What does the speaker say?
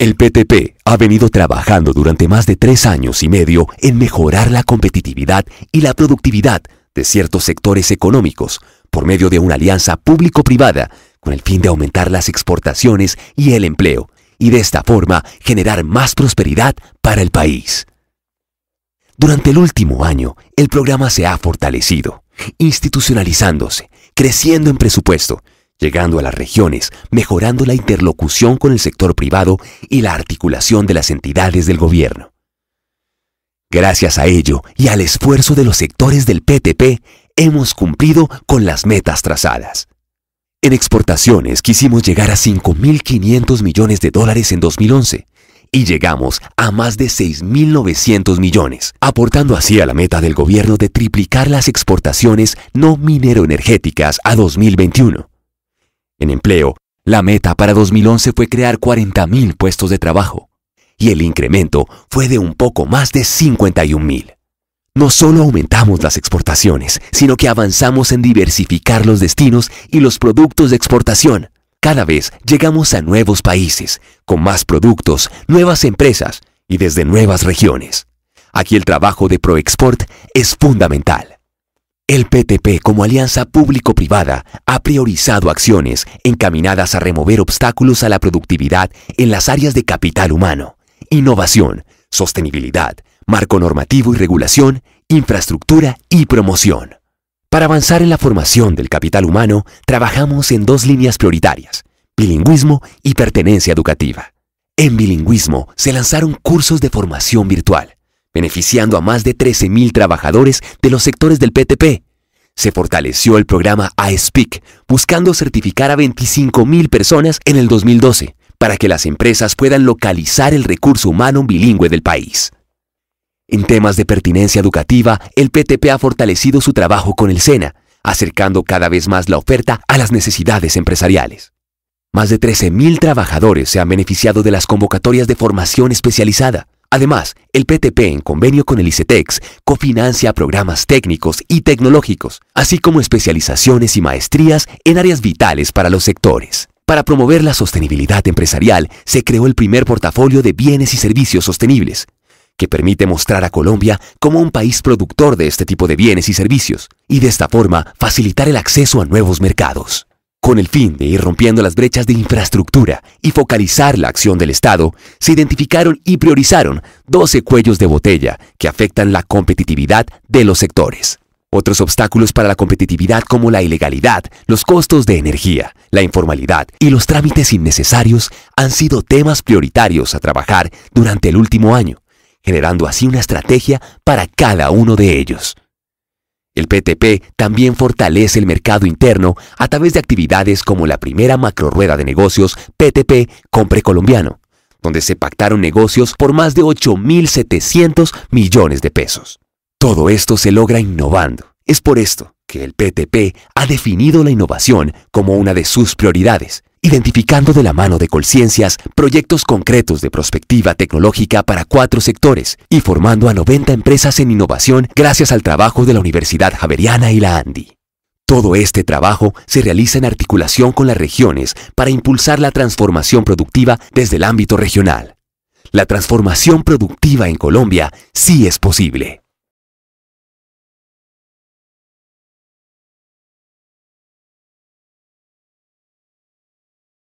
El PTP ha venido trabajando durante más de tres años y medio en mejorar la competitividad y la productividad de ciertos sectores económicos por medio de una alianza público-privada con el fin de aumentar las exportaciones y el empleo y de esta forma generar más prosperidad para el país. Durante el último año, el programa se ha fortalecido, institucionalizándose, creciendo en presupuesto, llegando a las regiones, mejorando la interlocución con el sector privado y la articulación de las entidades del gobierno. Gracias a ello y al esfuerzo de los sectores del PTP, hemos cumplido con las metas trazadas. En exportaciones quisimos llegar a 5.500 millones de dólares en 2011 y llegamos a más de 6.900 millones, aportando así a la meta del gobierno de triplicar las exportaciones no mineroenergéticas a 2021. En empleo, la meta para 2011 fue crear 40.000 puestos de trabajo y el incremento fue de un poco más de 51.000. No solo aumentamos las exportaciones, sino que avanzamos en diversificar los destinos y los productos de exportación. Cada vez llegamos a nuevos países, con más productos, nuevas empresas y desde nuevas regiones. Aquí el trabajo de ProExport es fundamental. El PTP como alianza público-privada ha priorizado acciones encaminadas a remover obstáculos a la productividad en las áreas de capital humano, innovación, sostenibilidad, marco normativo y regulación, infraestructura y promoción. Para avanzar en la formación del capital humano, trabajamos en dos líneas prioritarias, bilingüismo y pertenencia educativa. En bilingüismo se lanzaron cursos de formación virtual, beneficiando a más de 13.000 trabajadores de los sectores del PTP. Se fortaleció el programa iSpeak, buscando certificar a 25.000 personas en el 2012, para que las empresas puedan localizar el recurso humano bilingüe del país. En temas de pertinencia educativa, el PTP ha fortalecido su trabajo con el SENA, acercando cada vez más la oferta a las necesidades empresariales. Más de 13.000 trabajadores se han beneficiado de las convocatorias de formación especializada, Además, el PTP en convenio con el ICETEX cofinancia programas técnicos y tecnológicos, así como especializaciones y maestrías en áreas vitales para los sectores. Para promover la sostenibilidad empresarial, se creó el primer portafolio de bienes y servicios sostenibles, que permite mostrar a Colombia como un país productor de este tipo de bienes y servicios, y de esta forma facilitar el acceso a nuevos mercados. Con el fin de ir rompiendo las brechas de infraestructura y focalizar la acción del Estado, se identificaron y priorizaron 12 cuellos de botella que afectan la competitividad de los sectores. Otros obstáculos para la competitividad como la ilegalidad, los costos de energía, la informalidad y los trámites innecesarios han sido temas prioritarios a trabajar durante el último año, generando así una estrategia para cada uno de ellos. El PTP también fortalece el mercado interno a través de actividades como la primera macrorueda de negocios PTP Compre Colombiano, donde se pactaron negocios por más de 8.700 millones de pesos. Todo esto se logra innovando. Es por esto que el PTP ha definido la innovación como una de sus prioridades identificando de la mano de Colciencias proyectos concretos de prospectiva tecnológica para cuatro sectores y formando a 90 empresas en innovación gracias al trabajo de la Universidad Javeriana y la ANDI. Todo este trabajo se realiza en articulación con las regiones para impulsar la transformación productiva desde el ámbito regional. La transformación productiva en Colombia sí es posible.